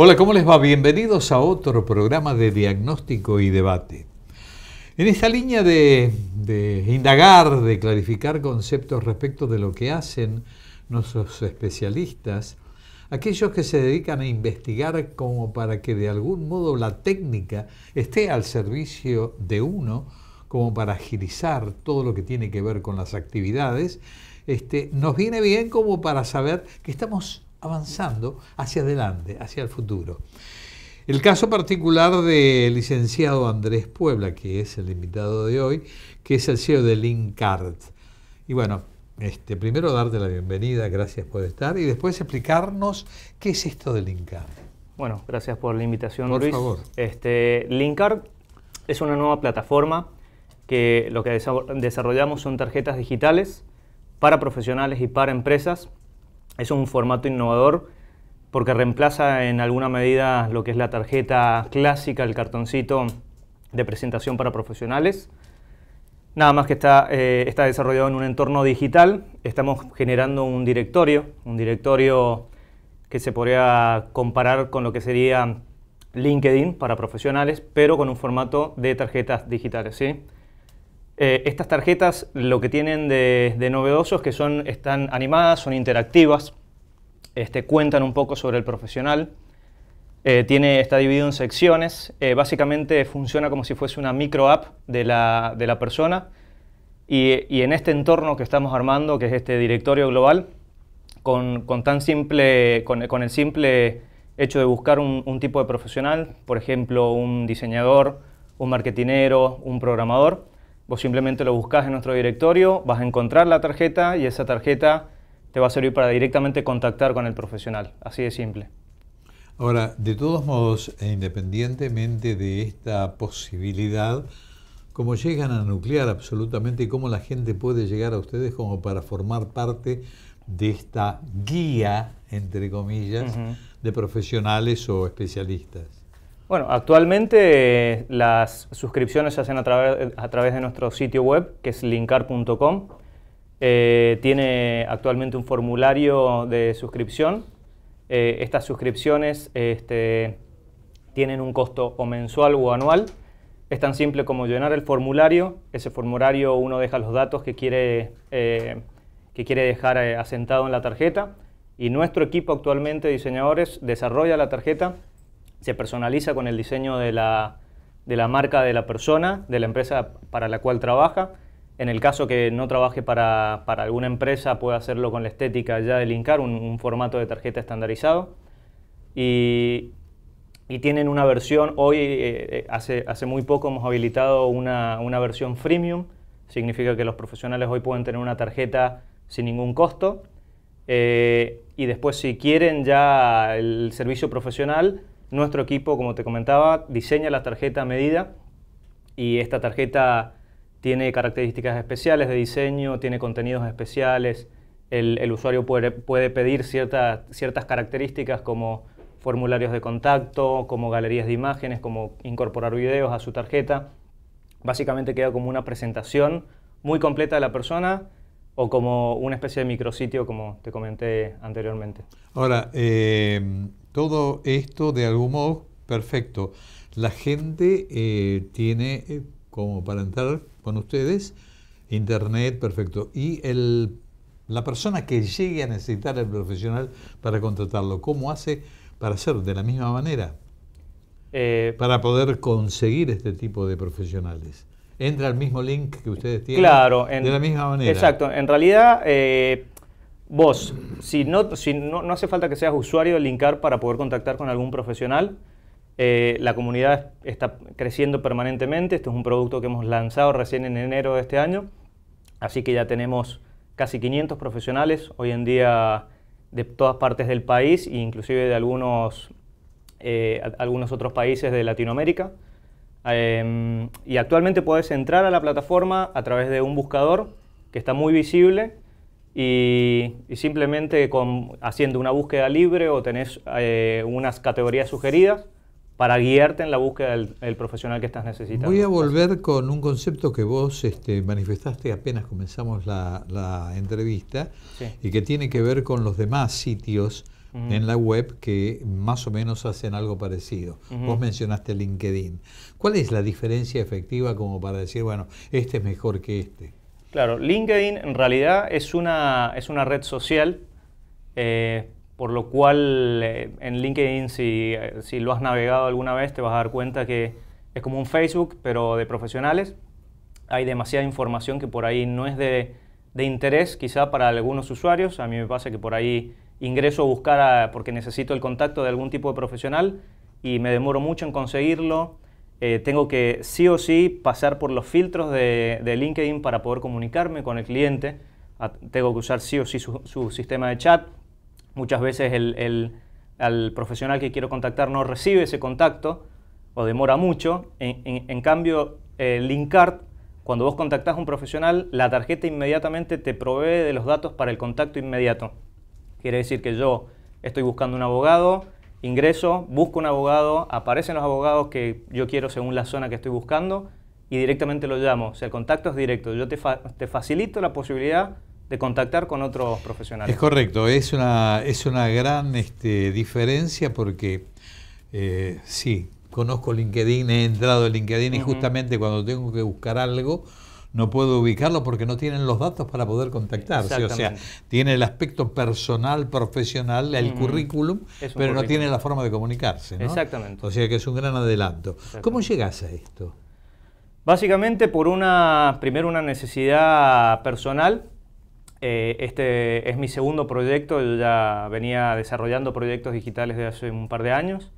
Hola, ¿cómo les va? Bienvenidos a otro programa de diagnóstico y debate. En esta línea de, indagar, de clarificar conceptos respecto de lo que hacen nuestros especialistas, aquellos que se dedican a investigar como para que de algún modo la técnica esté al servicio de uno, como para agilizar todo lo que tiene que ver con las actividades, este, nos viene bien como para saber que estamos avanzando hacia adelante, hacia el futuro. El caso particular del licenciado Andrés Puebla, que es el invitado de hoy, que es el CEO de Linkart. Y bueno, este, primero darte la bienvenida, gracias por estar, y después explicarnos qué es esto de Linkart. Bueno, gracias por la invitación, Luis. Por favor. Este, Linkart es una nueva plataforma que lo que desarrollamos son tarjetas digitales para profesionales y para empresas es un formato innovador porque reemplaza en alguna medida lo que es la tarjeta clásica, el cartoncito de presentación para profesionales. Nada más que eh, está, desarrollado en un entorno digital. Estamos generando un directorio, un directorio que se podría comparar con lo que sería LinkedIn para profesionales, pero con un formato de tarjetas digitales. Eh, estas tarjetas lo que tienen de, novedoso es que están animadas, son interactivas, este, cuentan un poco sobre el profesional. Eh, está dividido en secciones. Eh, básicamente funciona como si fuese una micro app de la, persona. Y, en este entorno que estamos armando, que es este directorio global, con, tan simple, con, el simple hecho de buscar un, un, tipo de profesional, por ejemplo, un diseñador, un marketinero, un programador, Vos simplemente lo buscas en nuestro directorio, vas a encontrar la tarjeta y esa tarjeta te va a servir para directamente contactar con el profesional. Así de simple. Ahora, de todos modos, e independientemente de esta posibilidad, cómo llegan a nuclear absolutamente y cómo la gente puede llegar a ustedes como para formar parte de esta guía, entre comillas, de profesionales o especialistas. Bueno, actualmente eh, las suscripciones se hacen a, través, de nuestro sitio web, que es linkar.com. Eh, tiene actualmente un formulario de suscripción. Eh, estas suscripciones este, tienen un costo o mensual o anual. Es tan simple como llenar el formulario. Ese formulario uno deja los datos que quiere, que quiere dejar asentado en la tarjeta. Y nuestro equipo actualmente, de diseñadores, desarrolla la tarjeta se personaliza con el diseño de la, marca de la persona, de la empresa para la cual trabaja. En el caso que no trabaje para, alguna empresa, puede hacerlo con la estética ya de INCAR, un, formato de tarjeta estandarizado. Y, tienen una versión, hoy, eh, eh, hace, muy poco hemos habilitado una, versión freemium, significa que los profesionales hoy pueden tener una tarjeta sin ningún costo. Eh, y después si quieren ya el servicio profesional, nuestro equipo, como te comentaba, diseña la tarjeta a medida y esta tarjeta tiene características especiales de diseño, tiene contenidos especiales, el, usuario puede, pedir ciertas características como formularios de contacto, como galerías de imágenes, como incorporar videos a su tarjeta. Básicamente queda como una presentación muy completa de la persona o como una especie de micrositio, como te comenté anteriormente. Ahora, eh, todo esto de algún modo, perfecto. La gente eh, tiene eh, como para entrar con ustedes internet, perfecto. Y el, la persona que llegue a necesitar el profesional para contratarlo, ¿cómo hace para hacer de la misma manera? para poder conseguir este tipo de profesionales entra al mismo link que ustedes tienen. Claro, de la misma manera. Exacto, en realidad eh, vos, si, no, si no, hace falta que seas usuario de Linkar para poder contactar con algún profesional, eh, la comunidad está creciendo permanentemente, esto es un producto que hemos lanzado recién en enero de este año, así que ya tenemos casi 500 profesionales hoy en día de todas partes del país e inclusive de algunos, eh, algunos otros países de Latinoamérica. Em, y actualmente puedes entrar a la plataforma a través de un buscador que está muy visible y, simplemente haciendo una búsqueda libre o tenés eh, unas categorías sugeridas para guiarte en la búsqueda del, profesional que estás necesitando. Voy a volver con un concepto que vos este, manifestaste apenas comenzamos la, entrevista y que tiene que ver con los demás sitios en la web que más o menos hacen algo parecido. Vos mencionaste LinkedIn. ¿Cuál es la diferencia efectiva como para decir, bueno, este es mejor que este? Claro, LinkedIn en realidad es una, es una red social, eh, por lo cual eh, en LinkedIn si, eh, si lo has navegado alguna vez te vas a dar cuenta que es como un Facebook, pero de profesionales. Hay demasiada información que por ahí no es de, de interés quizá para algunos usuarios. A mí me pasa que por ahí ingreso a buscar porque necesito el contacto de algún tipo de profesional y me demoro mucho en conseguirlo. Eh, tengo que sí o sí pasar por los filtros de, LinkedIn para poder comunicarme con el cliente. tengo que usar sí o sí su, sistema de chat. Muchas veces el, profesional que quiero contactar no recibe ese contacto o demora mucho. En, cambio, eh, Linkart, cuando vos contactás a un profesional, la tarjeta inmediatamente te provee de los datos para el contacto inmediato. Quiere decir que yo estoy buscando un abogado, ingreso, busco un abogado, aparecen los abogados que yo quiero según la zona que estoy buscando y directamente lo llamo. O sea, el contacto es directo. Yo te, facilito la posibilidad de contactar con otros profesionales. Es correcto, es una, es una gran este, diferencia porque eh, sí, conozco LinkedIn, he entrado en LinkedIn y justamente cuando tengo que buscar algo, no puedo ubicarlo porque no tienen los datos para poder contactarse. O sea, tiene el aspecto personal, profesional, el currículum, pero no tiene la forma de comunicarse. Exactamente. O sea que es un gran adelanto. ¿Cómo llegas a esto? Básicamente por una, primero una necesidad personal. Eh, este es mi segundo proyecto, yo ya venía desarrollando proyectos digitales de hace un par de años,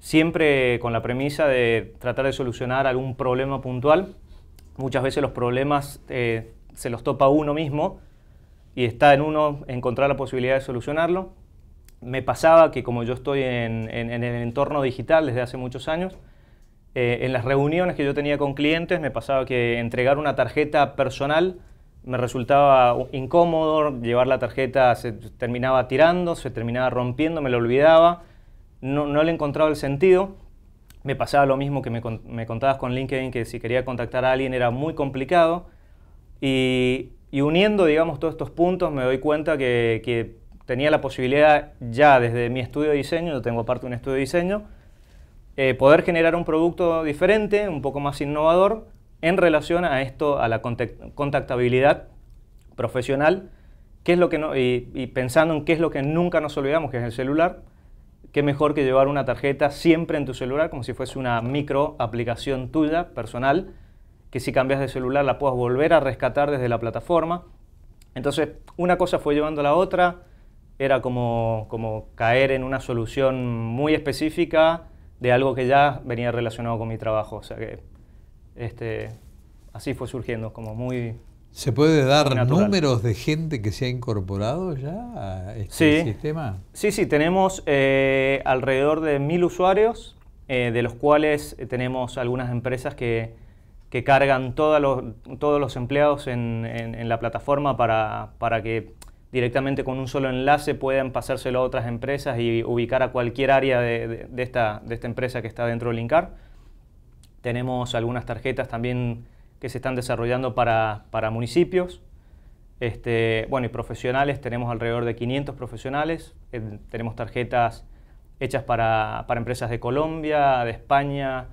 siempre con la premisa de tratar de solucionar algún problema puntual Muchas veces los problemas eh, se los topa uno mismo y está en uno encontrar la posibilidad de solucionarlo. Me pasaba que como yo estoy en, el entorno digital desde hace muchos años, eh, en las reuniones que yo tenía con clientes me pasaba que entregar una tarjeta personal me resultaba incómodo, llevar la tarjeta se terminaba tirando, se terminaba rompiendo, me lo olvidaba, no le encontraba el sentido me pasaba lo mismo que me, contabas con LinkedIn, que si quería contactar a alguien era muy complicado. Y, uniendo, digamos, todos estos puntos, me doy cuenta que, que, tenía la posibilidad ya desde mi estudio de diseño, yo tengo aparte un estudio de diseño, eh, poder generar un producto diferente, un poco más innovador, en relación a esto, a la contactabilidad profesional, que es lo que no, y, y pensando en qué es lo que nunca nos olvidamos, que es el celular qué mejor que llevar una tarjeta siempre en tu celular, como si fuese una micro aplicación tuya, personal, que si cambias de celular la puedas volver a rescatar desde la plataforma. Entonces, una cosa fue llevando a la otra, era como, caer en una solución muy específica de algo que ya venía relacionado con mi trabajo. O sea que este, así fue surgiendo, como muy ¿Se puede dar números de gente que se ha incorporado ya a este sistema? Sí, sí, tenemos eh, alrededor de mil usuarios, eh, de los cuales eh, tenemos algunas empresas que, que cargan los, todos los empleados en, la plataforma para, para, que directamente con un solo enlace puedan pasárselo a otras empresas y ubicar a cualquier área de, esta, de esta empresa que está dentro de Linkar. Tenemos algunas tarjetas también que se están desarrollando para, para municipios. Este, bueno, y profesionales, tenemos alrededor de 500 profesionales. Eh, tenemos tarjetas hechas para, para, empresas de Colombia, de España,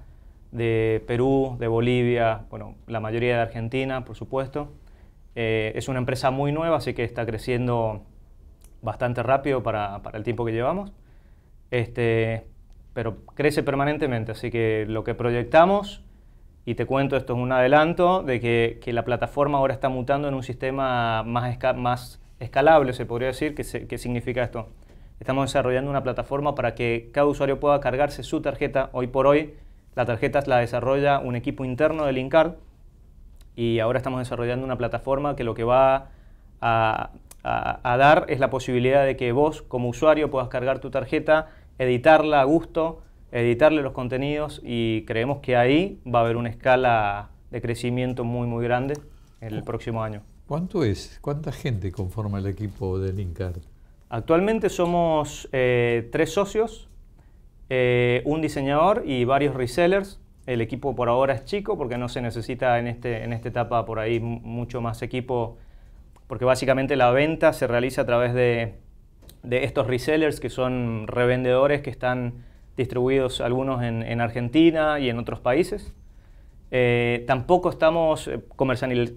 de Perú, de Bolivia, bueno, la mayoría de Argentina, por supuesto. Eh, es una empresa muy nueva, así que está creciendo bastante rápido para, para el tiempo que llevamos. Este, pero crece permanentemente, así que lo que proyectamos y te cuento, esto es un adelanto, de que, la plataforma ahora está mutando en un sistema más, más escalable, se podría decir. ¿Qué, significa esto? Estamos desarrollando una plataforma para que cada usuario pueda cargarse su tarjeta. Hoy por hoy, la tarjeta la desarrolla un equipo interno de Linkard y ahora estamos desarrollando una plataforma que lo que va a dar es la posibilidad de que vos, como usuario, puedas cargar tu tarjeta, editarla a gusto, editarle los contenidos y creemos que ahí va a haber una escala de crecimiento muy, muy grande en el próximo año. ¿Cuánto es? ¿Cuánta gente conforma el equipo de Linkart? Actualmente somos eh, tres socios, eh, un diseñador y varios resellers. El equipo por ahora es chico porque no se necesita en, este, en esta etapa por ahí mucho más equipo, porque básicamente la venta se realiza a través de, de estos resellers que son revendedores que están distribuidos algunos en, Argentina y en otros países. Eh, tampoco estamos eh,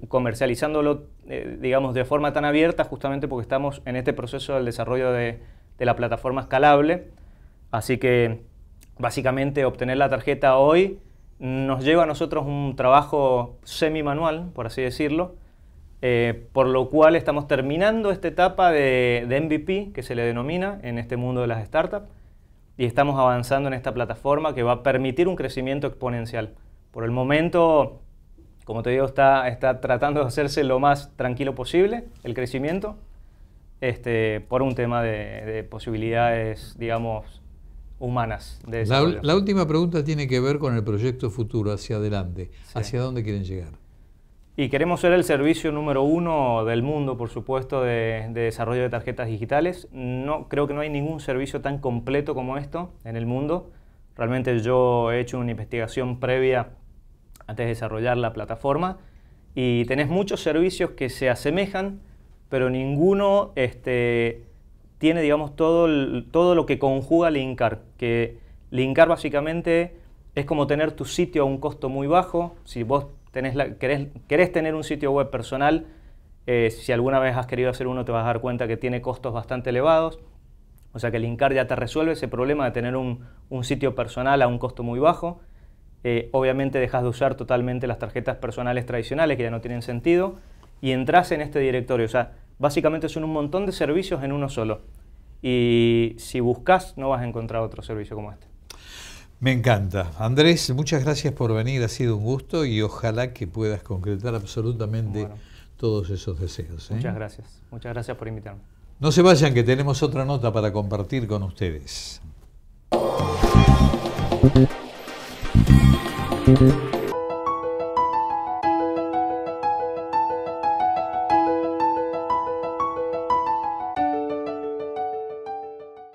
comercializándolo, eh, digamos, de forma tan abierta, justamente porque estamos en este proceso del desarrollo de, la plataforma escalable. Así que, básicamente, obtener la tarjeta hoy nos lleva a nosotros un trabajo semi-manual, por así decirlo, por lo cual estamos terminando esta etapa de, MVP, que se le denomina en este mundo de las startups, y estamos avanzando en esta plataforma que va a permitir un crecimiento exponencial. Por el momento, como te digo, está, está tratando de hacerse lo más tranquilo posible el crecimiento, este, por un tema de, posibilidades, digamos, humanas. la, última pregunta tiene que ver con el proyecto futuro, hacia adelante, hacia dónde quieren llegar. Y queremos ser el servicio número uno del mundo, por supuesto, de, desarrollo de tarjetas digitales. No, creo que no hay ningún servicio tan completo como esto en el mundo. Realmente yo he hecho una investigación previa antes de desarrollar la plataforma y tenés muchos servicios que se asemejan, pero ninguno este, tiene, digamos, todo, todo lo que conjuga Linkar. Que Linkar básicamente es como tener tu sitio a un costo muy bajo. Si vos tenés querés, tener un sitio web personal, eh, si alguna vez has querido hacer uno te vas a dar cuenta que tiene costos bastante elevados, o sea que Linkar ya te resuelve ese problema de tener un, sitio personal a un costo muy bajo. Eh, obviamente dejas de usar totalmente las tarjetas personales tradicionales que ya no tienen sentido y entras en este directorio. O sea, básicamente son un montón de servicios en uno solo. Y si buscas no vas a encontrar otro servicio como este. Me encanta. Andrés, muchas gracias por venir, ha sido un gusto y ojalá que puedas concretar absolutamente todos esos deseos. ¿eh? Muchas gracias, muchas gracias por invitarme. No se vayan, que tenemos otra nota para compartir con ustedes.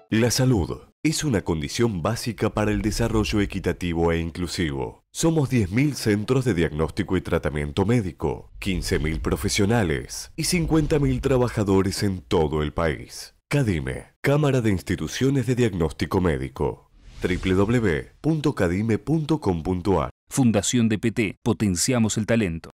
La salud es una condición básica para el desarrollo equitativo e inclusivo. Somos 10.000 centros de diagnóstico y tratamiento médico, 15.000 profesionales y 50.000 trabajadores en todo el país. CADIME, Cámara de Instituciones de Diagnóstico Médico. www.cadime.com.ar Fundación de PT. potenciamos el talento.